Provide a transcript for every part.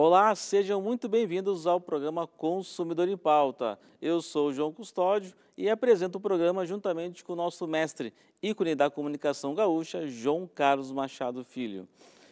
Olá, sejam muito bem-vindos ao programa Consumidor em Pauta. Eu sou o João Custódio e apresento o programa juntamente com o nosso mestre, ícone da comunicação gaúcha, João Carlos Machado Filho.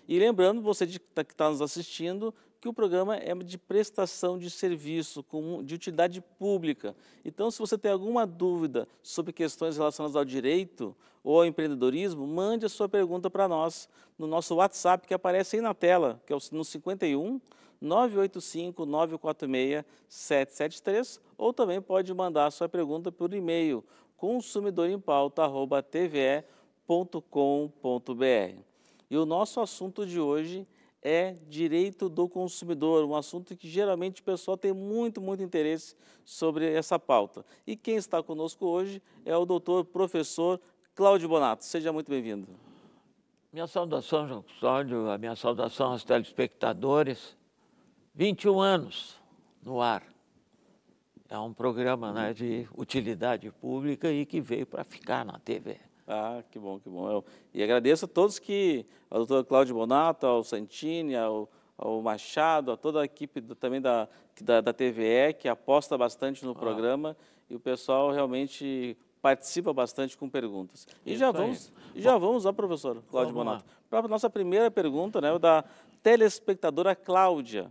E lembrando, você tá, que está nos assistindo, que o programa é de prestação de serviço, de utilidade pública. Então, se você tem alguma dúvida sobre questões relacionadas ao direito ou ao empreendedorismo, mande a sua pergunta para nós no nosso WhatsApp que aparece aí na tela, que é o 51 985 946 773 ou também pode mandar sua pergunta por e-mail consumidorempauta@tve.com.br. E o nosso assunto de hoje é direito do consumidor, um assunto que geralmente o pessoal tem muito, muito interesse sobre essa pauta. E quem está conosco hoje é o doutor professor Cláudio Bonato. Seja muito bem-vindo. Minha saudação, João Custódio, a minha saudação aos telespectadores. 21 anos no ar. É um programa né, de utilidade pública e que veio para ficar na TV. Ah, que bom, que bom. Eu, e agradeço a todos que, ao doutor Cláudio Bonato, ao Santini, ao, ao, Machado, a toda a equipe do, também da, da, da, TVE, que aposta bastante no ah. programa e o pessoal realmente participa bastante com perguntas. E Isso já vamos, já vamos lá, professor Cláudio vamos Bonato. Para a nossa primeira pergunta, né, da telespectadora Cláudia.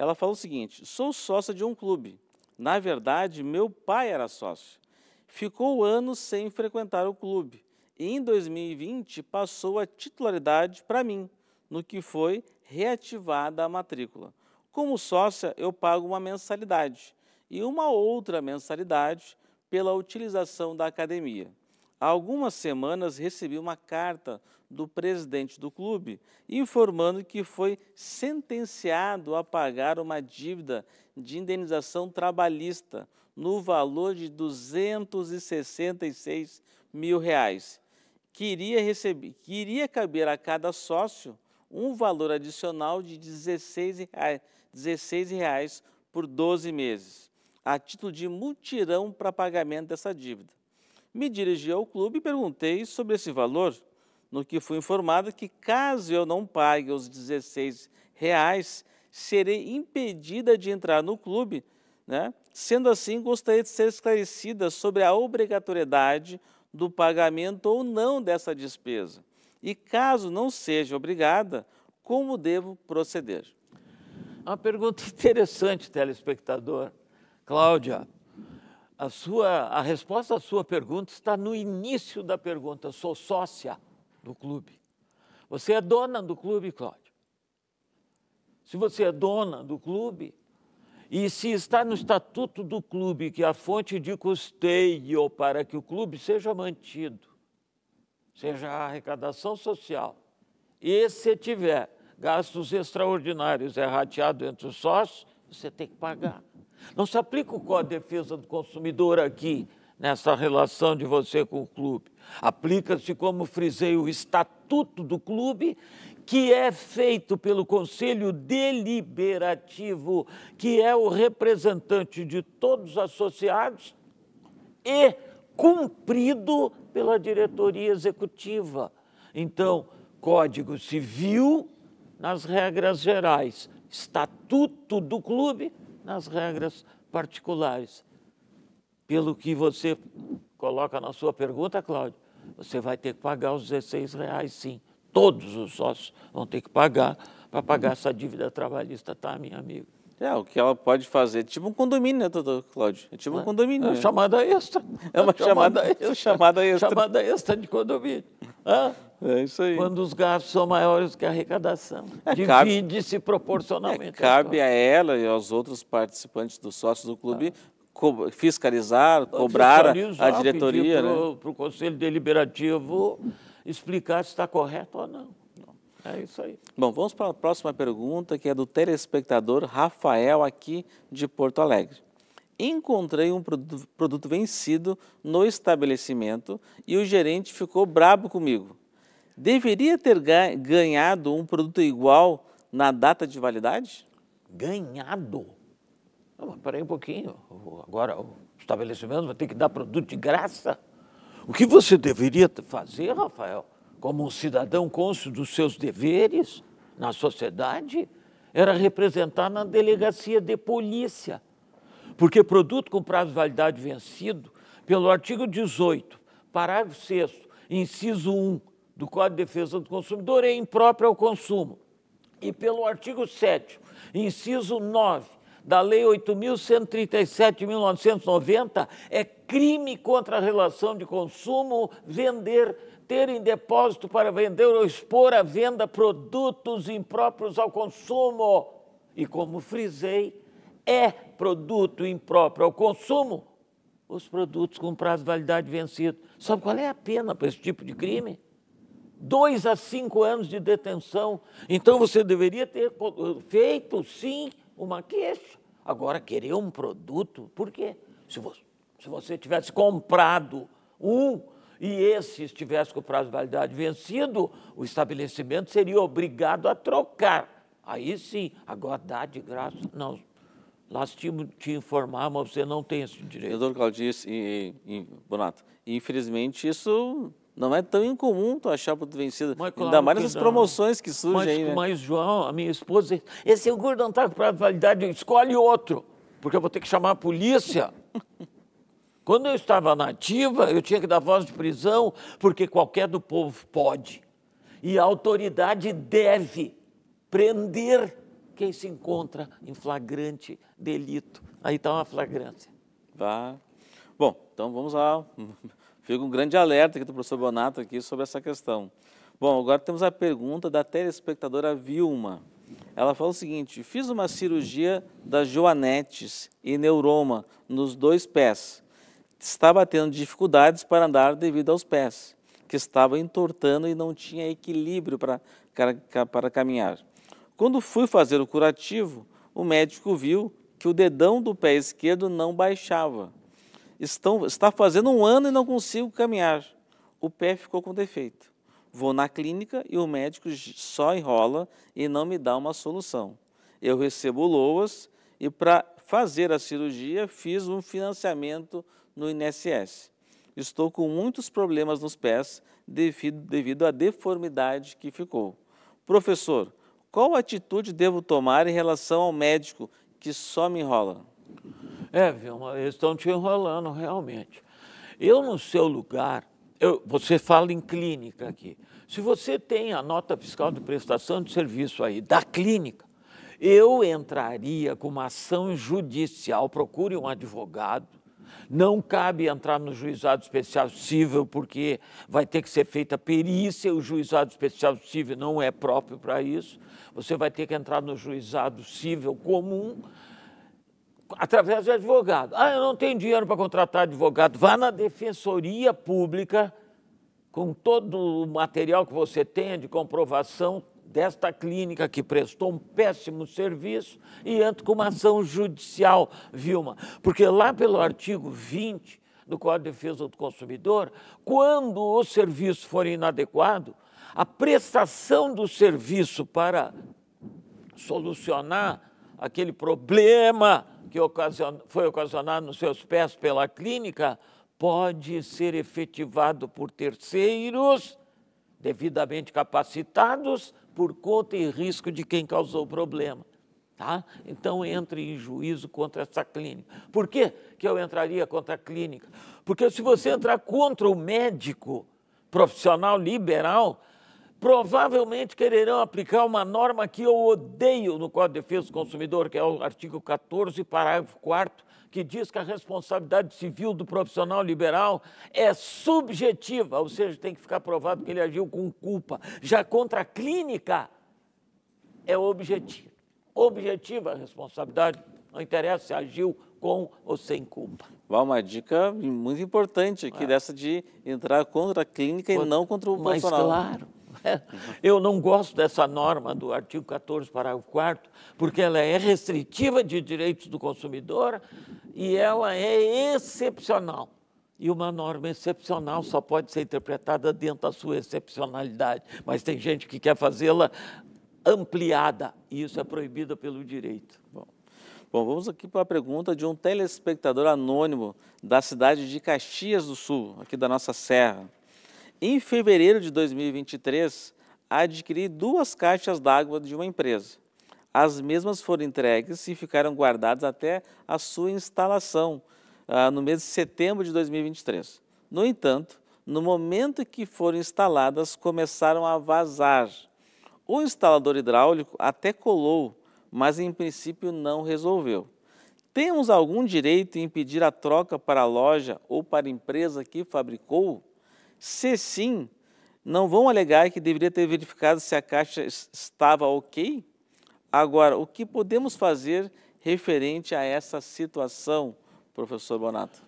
Ela falou o seguinte: sou sócia de um clube. Na verdade, meu pai era sócio. Ficou anos sem frequentar o clube. E em 2020 passou a titularidade para mim, no que foi reativada a matrícula. Como sócia, eu pago uma mensalidade e uma outra mensalidade pela utilização da academia. Há algumas semanas recebi uma carta do presidente do clube informando que foi sentenciado a pagar uma dívida de indenização trabalhista no valor de 266 mil reais, que iria, receber, caber a cada sócio um valor adicional de 16 reais, 16 reais por 12 meses, a título de mutirão para pagamento dessa dívida me dirigi ao clube e perguntei sobre esse valor, no que fui informado que caso eu não pague os 16 reais, serei impedida de entrar no clube. Né? Sendo assim, gostaria de ser esclarecida sobre a obrigatoriedade do pagamento ou não dessa despesa. E caso não seja obrigada, como devo proceder? É uma pergunta interessante, telespectador. Cláudia, a, sua, a resposta à sua pergunta está no início da pergunta. Eu sou sócia do clube. Você é dona do clube, Cláudio. Se você é dona do clube, e se está no estatuto do clube que é a fonte de custeio para que o clube seja mantido, seja a arrecadação social, e se tiver gastos extraordinários é rateado entre os sócios, você tem que pagar. Não se aplica o Código de Defesa do Consumidor aqui, nessa relação de você com o clube. Aplica-se, como frisei, o Estatuto do Clube, que é feito pelo Conselho Deliberativo, que é o representante de todos os associados e cumprido pela diretoria executiva. Então, Código Civil nas regras gerais, Estatuto do Clube nas regras particulares. Pelo que você coloca na sua pergunta, Cláudio, você vai ter que pagar os 16 reais, sim. Todos os sócios vão ter que pagar para pagar essa dívida trabalhista, tá, meu amigo? É, o que ela pode fazer. Tipo um condomínio, né, doutor Cláudio? É tipo um é. condomínio. É uma né? chamada extra. É uma chamada, extra. Chamada extra. Chamada extra de condomínio. Hã? É isso aí. Quando os gastos são maiores que a arrecadação. É, Divide-se proporcionalmente. É, cabe a ela e aos outros participantes dos sócios do clube ah. co fiscalizar, cobrar a diretoria. Né? Para o Conselho Deliberativo explicar se está correto ou não. É isso aí. Bom, vamos para a próxima pergunta, que é do telespectador Rafael, aqui de Porto Alegre. Encontrei um produto vencido no estabelecimento e o gerente ficou brabo comigo deveria ter ganhado um produto igual na data de validade? Ganhado? Não, peraí um pouquinho. Agora o estabelecimento vai ter que dar produto de graça? O que você deveria fazer, Rafael, como um cidadão cônscio dos seus deveres na sociedade, era representar na delegacia de polícia. Porque produto com prazo de validade vencido, pelo artigo 18, parágrafo 6, inciso 1 do Código de Defesa do Consumidor é imprópria ao consumo. E pelo artigo 7, inciso 9 da Lei 8.137 de 1990, é crime contra a relação de consumo vender, ter em depósito para vender ou expor à venda produtos impróprios ao consumo. E como frisei, é produto impróprio ao consumo os produtos com prazo de validade vencido. Sabe qual é a pena para esse tipo de crime? dois a cinco anos de detenção. Então você deveria ter eh, feito, sim, uma queixa. Agora, querer um produto, por quê? Se você, se você tivesse comprado um e esse estivesse com o prazo de validade vencido, o estabelecimento seria obrigado a trocar. Aí sim, agora dá de graça. Não, nós te, informar, mas você não tem esse direito. Doutor Claudio, e, e, Bonato, infelizmente isso não é tão incomum tu achar produto vencido. Mas, claro Ainda mais essas promoções que surgem mas, aí. Né? Mas, João, a minha esposa esse iogurte é não está com prazo de validade, escolhe outro, porque eu vou ter que chamar a polícia. Quando eu estava nativa, eu tinha que dar voz de prisão, porque qualquer do povo pode. E a autoridade deve prender quem se encontra em flagrante delito. Aí está uma flagrância. Vá. Bom, então vamos lá. Fica um grande alerta aqui do professor Bonato aqui sobre essa questão. Bom, agora temos a pergunta da telespectadora Vilma. Ela falou o seguinte: fiz uma cirurgia das joanetes e neuroma nos dois pés. Estava tendo dificuldades para andar devido aos pés, que estavam entortando e não tinha equilíbrio para, para caminhar. Quando fui fazer o curativo, o médico viu que o dedão do pé esquerdo não baixava estão, está fazendo um ano e não consigo caminhar. O pé ficou com defeito. Vou na clínica e o médico só enrola e não me dá uma solução. Eu recebo loas e para fazer a cirurgia fiz um financiamento no INSS. Estou com muitos problemas nos pés devido, devido à deformidade que ficou. Professor, qual atitude devo tomar em relação ao médico que só me enrola? É, Vilma, eles estão te enrolando realmente. Eu, no seu lugar, eu, você fala em clínica aqui. Se você tem a nota fiscal de prestação de serviço aí da clínica, eu entraria com uma ação judicial, procure um advogado. Não cabe entrar no juizado especial civil, porque vai ter que ser feita perícia, o juizado especial civil não é próprio para isso. Você vai ter que entrar no juizado civil comum através de advogado. Ah, eu não tenho dinheiro para contratar advogado. Vá na defensoria pública com todo o material que você tenha de comprovação desta clínica que prestou um péssimo serviço e entre com uma ação judicial, Vilma. Porque lá pelo artigo 20 do Código de Defesa do Consumidor, quando o serviço for inadequado, a prestação do serviço para solucionar aquele problema que ocasion, foi ocasionado nos seus pés pela clínica pode ser efetivado por terceiros devidamente capacitados por conta e risco de quem causou o problema. Tá? Então entre em juízo contra essa clínica. Por que, que eu entraria contra a clínica? Porque se você entrar contra o médico profissional liberal, provavelmente quererão aplicar uma norma que eu odeio no Código de Defesa do Consumidor, que é o artigo 14, parágrafo 4 que diz que a responsabilidade civil do profissional liberal é subjetiva, ou seja, tem que ficar provado que ele agiu com culpa. Já contra a clínica, é objetiva. Objetiva a responsabilidade, não interessa se agiu com ou sem culpa. Vai uma dica muito importante aqui, é. dessa de entrar contra a clínica e não contra o Mas, profissional. Mas claro. Eu não gosto dessa norma do artigo 14, parágrafo 4, porque ela é restritiva de direitos do consumidor e ela é excepcional. E uma norma excepcional só pode ser interpretada dentro da sua excepcionalidade. Mas tem gente que quer fazê-la ampliada, e isso é proibido pelo direito. Bom. Bom, vamos aqui para a pergunta de um telespectador anônimo da cidade de Caxias do Sul, aqui da nossa Serra. Em fevereiro de 2023, adquiri duas caixas d'água de uma empresa. As mesmas foram entregues e ficaram guardadas até a sua instalação ah, no mês de setembro de 2023. No entanto, no momento que foram instaladas, começaram a vazar. O instalador hidráulico até colou, mas em princípio não resolveu. Temos algum direito em pedir a troca para a loja ou para a empresa que fabricou? Se sim, não vão alegar que deveria ter verificado se a caixa estava ok? Agora, o que podemos fazer referente a essa situação, professor Bonato?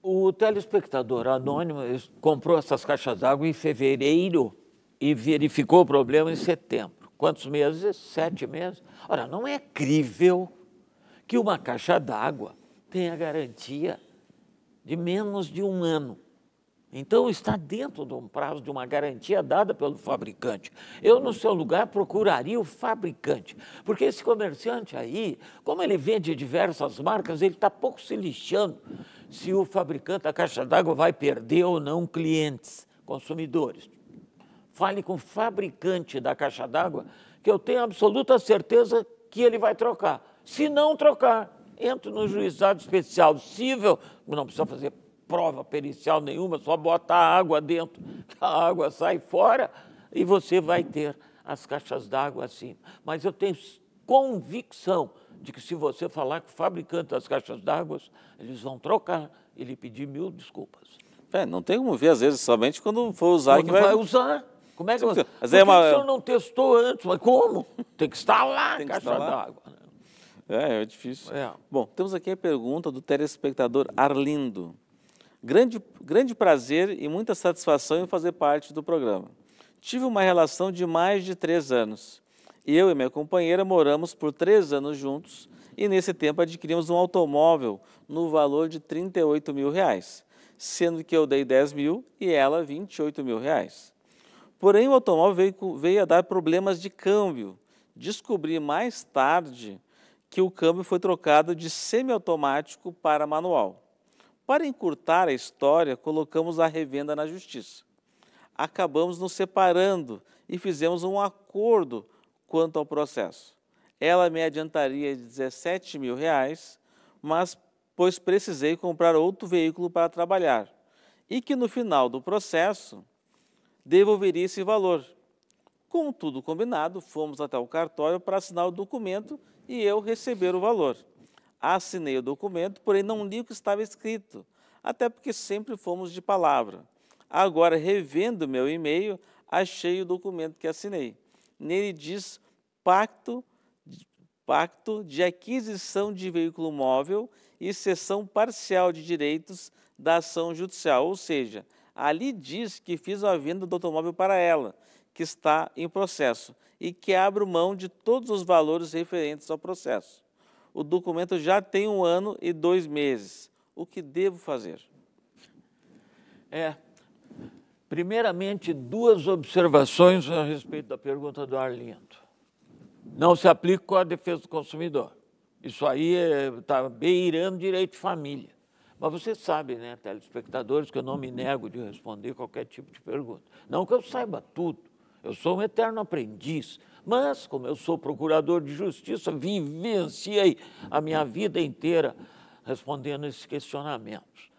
O telespectador anônimo comprou essas caixas d'água em fevereiro e verificou o problema em setembro. Quantos meses? Sete meses. Ora, não é crível que uma caixa d'água tenha garantia de menos de um ano. Então está dentro de um prazo de uma garantia dada pelo fabricante. Eu, no seu lugar, procuraria o fabricante, porque esse comerciante aí, como ele vende diversas marcas, ele está pouco se lixando se o fabricante da caixa d'água vai perder ou não clientes, consumidores. Fale com o fabricante da caixa d'água, que eu tenho absoluta certeza que ele vai trocar. Se não trocar, entre no juizado especial cível, não precisa fazer prova pericial nenhuma, só botar água dentro, a água sai fora e você vai ter as caixas d'água assim. Mas eu tenho convicção de que se você falar com o fabricante das caixas d'água, eles vão trocar e lhe pedir mil desculpas. É, não tem como ver, às vezes, somente quando for usar. Quando vai... vai usar. Como é que você... Mas é uma... o senhor não testou antes? Mas como? Tem que estar tem que caixa d'água. Né? É, é difícil. É. Bom, temos aqui a pergunta do telespectador Arlindo. Grande, grande prazer e muita satisfação em fazer parte do programa. Tive uma relação de mais de três anos. Eu e minha companheira moramos por três anos juntos e nesse tempo adquirimos um automóvel no valor de 38 mil reais, sendo que eu dei 10 mil e ela 28 mil reais. Porém, o automóvel veio, veio a dar problemas de câmbio. Descobri mais tarde que o câmbio foi trocado de semiautomático para manual. Para encurtar a história, colocamos a revenda na justiça. Acabamos nos separando e fizemos um acordo quanto ao processo. Ela me adiantaria 17 mil reais, mas pois precisei comprar outro veículo para trabalhar e que no final do processo devolveria esse valor. Com tudo combinado, fomos até o cartório para assinar o documento e eu receber o valor. Assinei o documento, porém não li o que estava escrito, até porque sempre fomos de palavra. Agora, revendo meu e-mail, achei o documento que assinei. Nele diz pacto, pacto de aquisição de veículo móvel e cessão parcial de direitos da ação judicial, ou seja, ali diz que fiz a venda do automóvel para ela, que está em processo, e que abro mão de todos os valores referentes ao processo o documento já tem um ano e dois meses. O que devo fazer? É, primeiramente, duas observações a respeito da pergunta do Arlindo. Não se aplica a defesa do consumidor. Isso aí está é, tá beirando direito de família. Mas você sabe, né, telespectadores, que eu não me nego de responder qualquer tipo de pergunta. Não que eu saiba tudo. Eu sou um eterno aprendiz. Mas, como eu sou procurador de justiça, vivenciei a minha vida inteira respondendo esses questionamentos.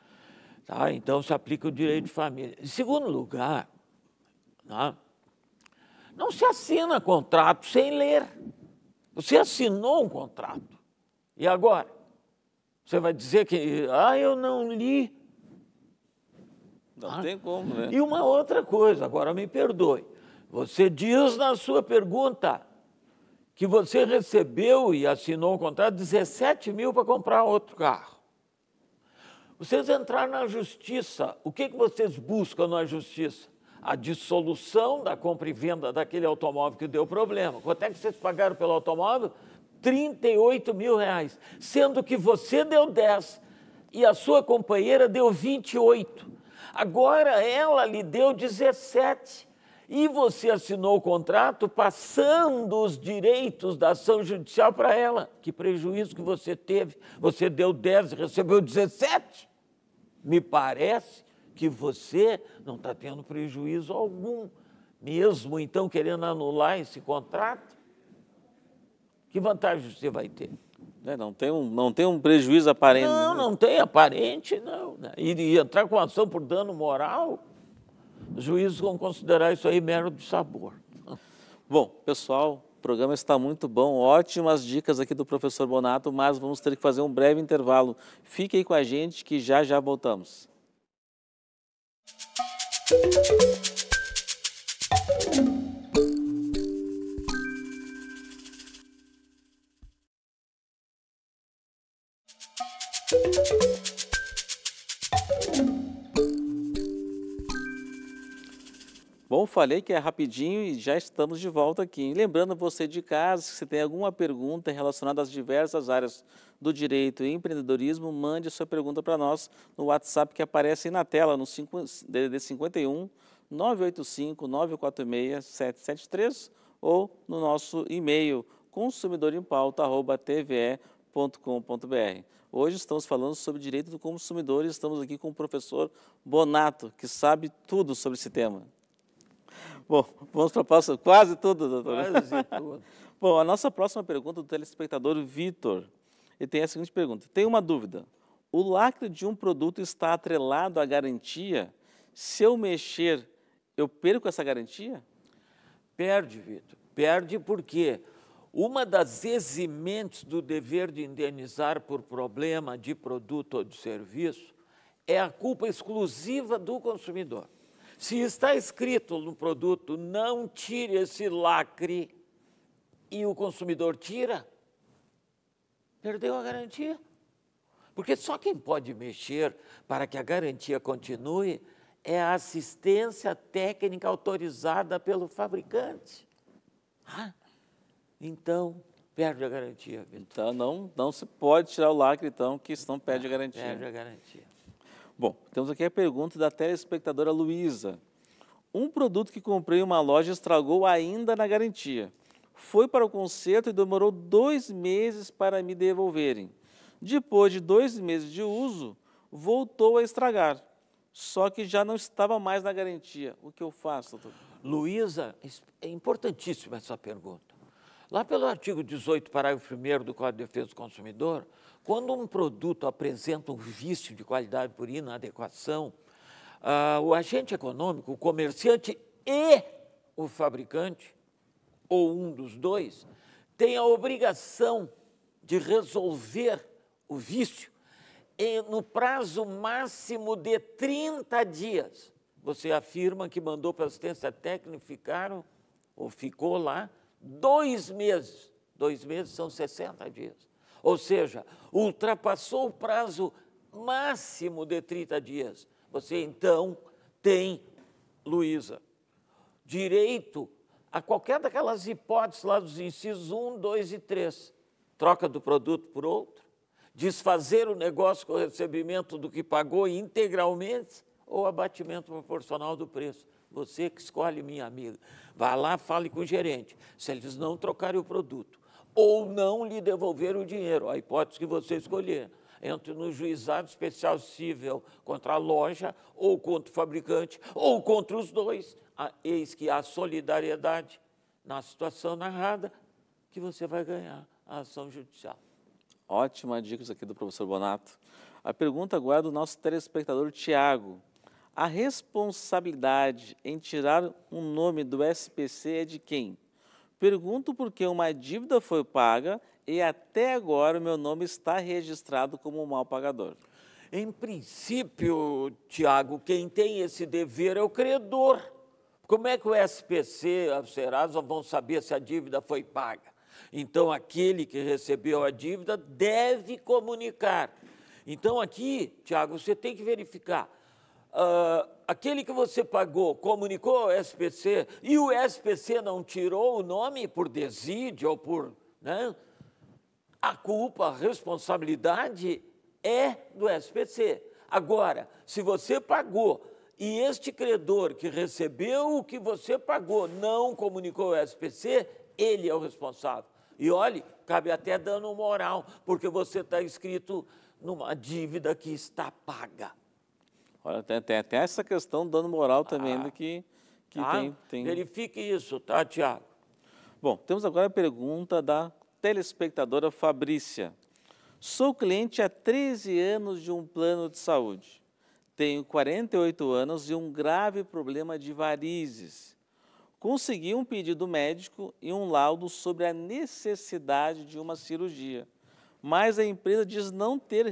Tá? Então, se aplica o direito de família. Em segundo lugar, tá? não se assina contrato sem ler. Você assinou um contrato. E agora? Você vai dizer que, ah, eu não li. Não ah. tem como, né? E uma outra coisa, agora me perdoe. Você diz na sua pergunta que você recebeu e assinou um contrato 17 mil para comprar outro carro. Vocês entraram na justiça. O que, que vocês buscam na justiça? A dissolução da compra e venda daquele automóvel que deu problema. Quanto é que vocês pagaram pelo automóvel? 38 mil reais. Sendo que você deu 10 e a sua companheira deu 28. Agora ela lhe deu 17. E você assinou o contrato passando os direitos da ação judicial para ela. Que prejuízo que você teve? Você deu 10 e recebeu 17. Me parece que você não está tendo prejuízo algum, mesmo então querendo anular esse contrato. Que vantagem você vai ter? É, não tem, um, não tem um prejuízo aparente. Não, né? não tem aparente, não. E né? entrar com ação por dano moral, os juízes vão considerar isso aí mero de sabor. Bom, pessoal, o programa está muito bom, ótimas dicas aqui do professor Bonato, mas vamos ter que fazer um breve intervalo. Fiquem com a gente que já já voltamos. falei que é rapidinho e já estamos de volta aqui. Lembrando você de casa, se tem alguma pergunta relacionada às diversas áreas do direito e empreendedorismo, mande sua pergunta para nós no WhatsApp que aparece aí na tela, no 5, DDD 51 985 946 773 ou no nosso e-mail consumidorempauta.tve.com.br. Hoje estamos falando sobre direito do consumidor e estamos aqui com o professor Bonato, que sabe tudo sobre esse tema. Bom, vamos para a próxima. Quase tudo, doutor. Quase tudo. Bom, a nossa próxima pergunta é do telespectador Vitor. Ele tem a seguinte pergunta. Tem uma dúvida. O lacre de um produto está atrelado à garantia? Se eu mexer, eu perco essa garantia? Perde, Vitor. Perde porque uma das eximentes do dever de indenizar por problema de produto ou de serviço é a culpa exclusiva do consumidor. Se está escrito no produto, não tire esse lacre e o consumidor tira, perdeu a garantia. Porque só quem pode mexer para que a garantia continue é a assistência técnica autorizada pelo fabricante. Ah, então, perde a garantia. Então, não, não se pode tirar o lacre, então, que senão perde a ah, garantia. Perde a garantia. Bom, temos aqui a pergunta da telespectadora Luísa. Um produto que comprei em uma loja estragou ainda na garantia. Foi para o conserto e demorou dois meses para me devolverem. Depois de dois meses de uso, voltou a estragar. Só que já não estava mais na garantia. O que eu faço, doutor? Luísa, é importantíssima essa pergunta. Lá pelo artigo 18, parágrafo 1 do Código de Defesa do Consumidor, quando um produto apresenta um vício de qualidade por inadequação, uh, o agente econômico, o comerciante e o fabricante, ou um dos dois, tem a obrigação de resolver o vício em, no prazo máximo de 30 dias. Você afirma que mandou para assistência técnica, ficaram ou ficou lá dois meses. Dois meses são 60 dias. Ou seja, ultrapassou o prazo máximo de 30 dias. Você então tem, Luísa, direito a qualquer daquelas hipóteses lá dos incisos 1, 2 e 3. Troca do produto por outro, desfazer o negócio com o recebimento do que pagou integralmente ou abatimento proporcional do preço. Você que escolhe, minha amiga. Vá lá, fale com o gerente. Se eles não trocarem o produto ou não lhe devolver o dinheiro, a hipótese que você escolher, entre no juizado especial civil contra a loja ou contra o fabricante ou contra os dois. Ah, eis que há solidariedade na situação narrada que você vai ganhar a ação judicial. Ótima dica aqui do professor Bonato. A pergunta agora é do nosso telespectador Tiago. A responsabilidade em tirar um nome do SPC é de quem? Pergunto porque uma dívida foi paga e até agora o meu nome está registrado como mal pagador. Em princípio, Tiago, quem tem esse dever é o credor. Como é que o SPC, a Serasa, vão saber se a dívida foi paga? Então, aquele que recebeu a dívida deve comunicar. Então, aqui, Tiago, você tem que verificar uh, aquele que você pagou comunicou ao SPC e o SPC não tirou o nome por desídio ou por. Né? A culpa, a responsabilidade é do SPC. Agora, se você pagou e este credor que recebeu o que você pagou não comunicou ao SPC, ele é o responsável. E olhe, cabe até dano moral, porque você está escrito numa dívida que está paga. Olha, tem, tem até essa questão dando moral também ah, que, que ah, tem, tem. Verifique isso, tá, Tiago? Bom, temos agora a pergunta da telespectadora Fabrícia. Sou cliente há 13 anos de um plano de saúde. Tenho 48 anos e um grave problema de varizes. Consegui um pedido médico e um laudo sobre a necessidade de uma cirurgia, mas a empresa diz não ter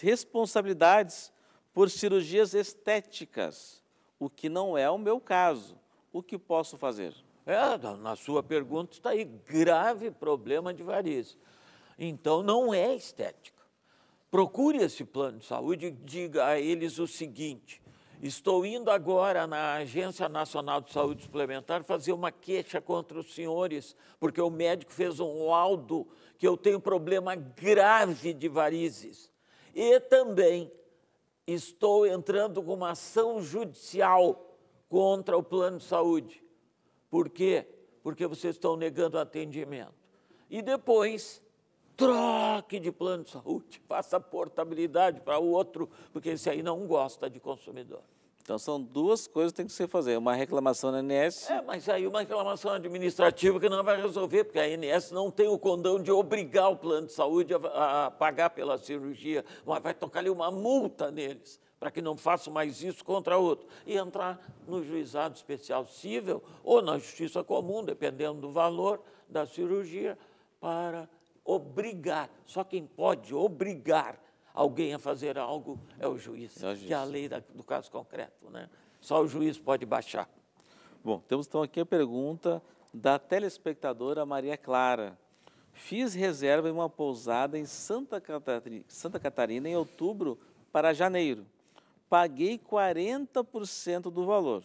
responsabilidades por cirurgias estéticas, o que não é o meu caso. O que posso fazer? É, na sua pergunta está aí grave problema de varizes. Então não é estética. Procure esse plano de saúde e diga a eles o seguinte: Estou indo agora na Agência Nacional de Saúde Suplementar fazer uma queixa contra os senhores, porque o médico fez um laudo que eu tenho problema grave de varizes. E também estou entrando com uma ação judicial contra o plano de saúde. Por quê? Porque vocês estão negando atendimento. E depois, troque de plano de saúde, faça portabilidade para o outro, porque esse aí não gosta de consumidor. Então são duas coisas que tem que ser fazer, uma reclamação na ANS... É, mas aí uma reclamação administrativa que não vai resolver, porque a ANS não tem o condão de obrigar o plano de saúde a, a pagar pela cirurgia, mas vai tocar ali uma multa neles para que não façam mais isso contra outro. E entrar no juizado especial civil ou na justiça comum, dependendo do valor da cirurgia, para obrigar. Só quem pode obrigar alguém a fazer algo, é o juiz, é que é a lei da, do caso concreto. Né? Só o juiz pode baixar. Bom, temos então aqui a pergunta da telespectadora Maria Clara. Fiz reserva em uma pousada em Santa Catarina, Santa Catarina em outubro para janeiro. Paguei 40% do valor.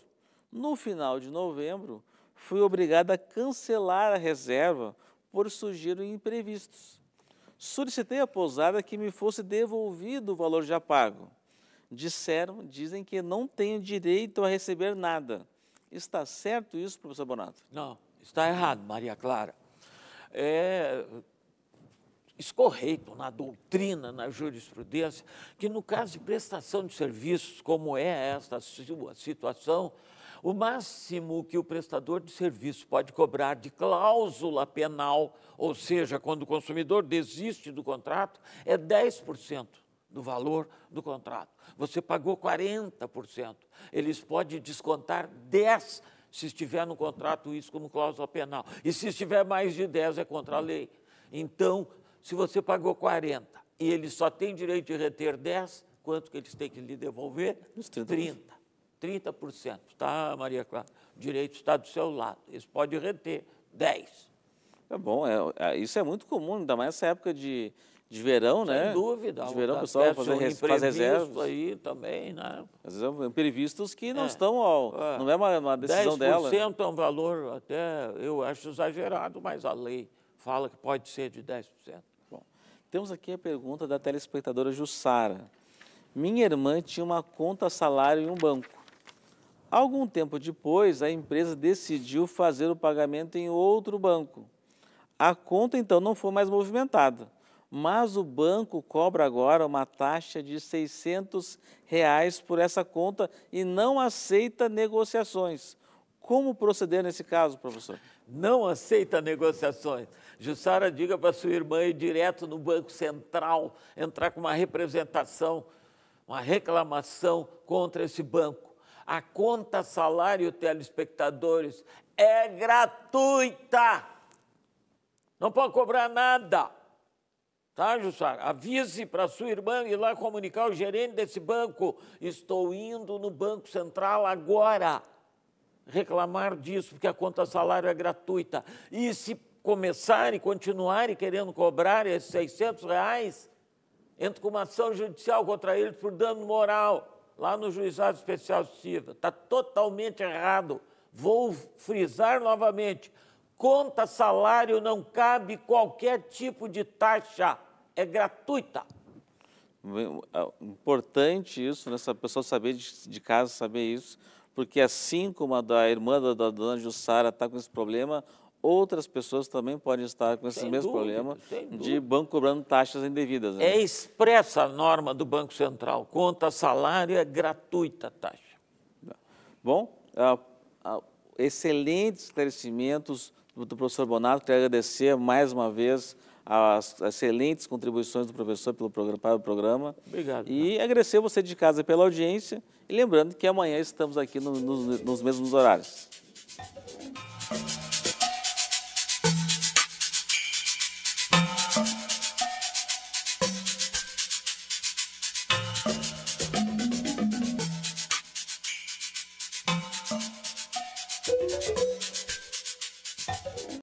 No final de novembro, fui obrigada a cancelar a reserva por surgir imprevistos. Solicitei à pousada que me fosse devolvido o valor já pago. Disseram, dizem que não tenho direito a receber nada. Está certo isso, professor Bonato? Não, está errado, Maria Clara. É escorreito na doutrina, na jurisprudência, que no caso de prestação de serviços, como é esta sua situação, o máximo que o prestador de serviço pode cobrar de cláusula penal, ou seja, quando o consumidor desiste do contrato, é 10% do valor do contrato. Você pagou 40%. Eles podem descontar 10% se estiver no contrato isso como cláusula penal. E se estiver mais de 10, é contra a lei. Então, se você pagou 40 e ele só tem direito de reter 10, quanto que eles têm que lhe devolver? 30. 30. 30%. Tá, Maria Clara? O direito está do seu lado. Eles podem reter 10%. Tá é bom, é, isso é muito comum, ainda mais nessa época de, de verão, Sem né? Sem dúvida. De verão, o pessoal fazer, um faz reservas. aí também, né? Às vezes, são imprevistos que não é, estão ao... É, não é uma, uma decisão 10 dela. 10% né? é um valor até, eu acho exagerado, mas a lei fala que pode ser de 10%. Bom, temos aqui a pergunta da telespectadora Jussara. Minha irmã tinha uma conta salário em um banco. Algum tempo depois, a empresa decidiu fazer o pagamento em outro banco. A conta então não foi mais movimentada, mas o banco cobra agora uma taxa de 600 reais por essa conta e não aceita negociações. Como proceder nesse caso, professor? Não aceita negociações. Jussara, diga para sua irmã ir direto no Banco Central, entrar com uma representação, uma reclamação contra esse banco a conta salário telespectadores é gratuita. Não pode cobrar nada. Tá, Jussara? Avise para sua irmã ir lá comunicar o gerente desse banco. Estou indo no Banco Central agora reclamar disso, porque a conta salário é gratuita. E se começarem, continuarem querendo cobrar esses 600 reais, entro com uma ação judicial contra eles por dano moral lá no Juizado Especial de Civil. Está totalmente errado. Vou frisar novamente. Conta salário não cabe qualquer tipo de taxa. É gratuita. Importante isso, nessa né? pessoa saber de, de casa, saber isso, porque assim como a da irmã da, da dona Jussara está com esse problema, outras pessoas também podem estar com esse mesmo problema de banco cobrando taxas indevidas. Né? É expressa a norma do Banco Central, conta salário é gratuita a taxa. Bom, uh, uh, excelentes esclarecimentos do, do professor Bonato, quero agradecer mais uma vez as excelentes contribuições do professor pelo programa, para o programa. Obrigado. E não. agradecer você de casa pela audiência e lembrando que amanhã estamos aqui no, no, nos mesmos horários.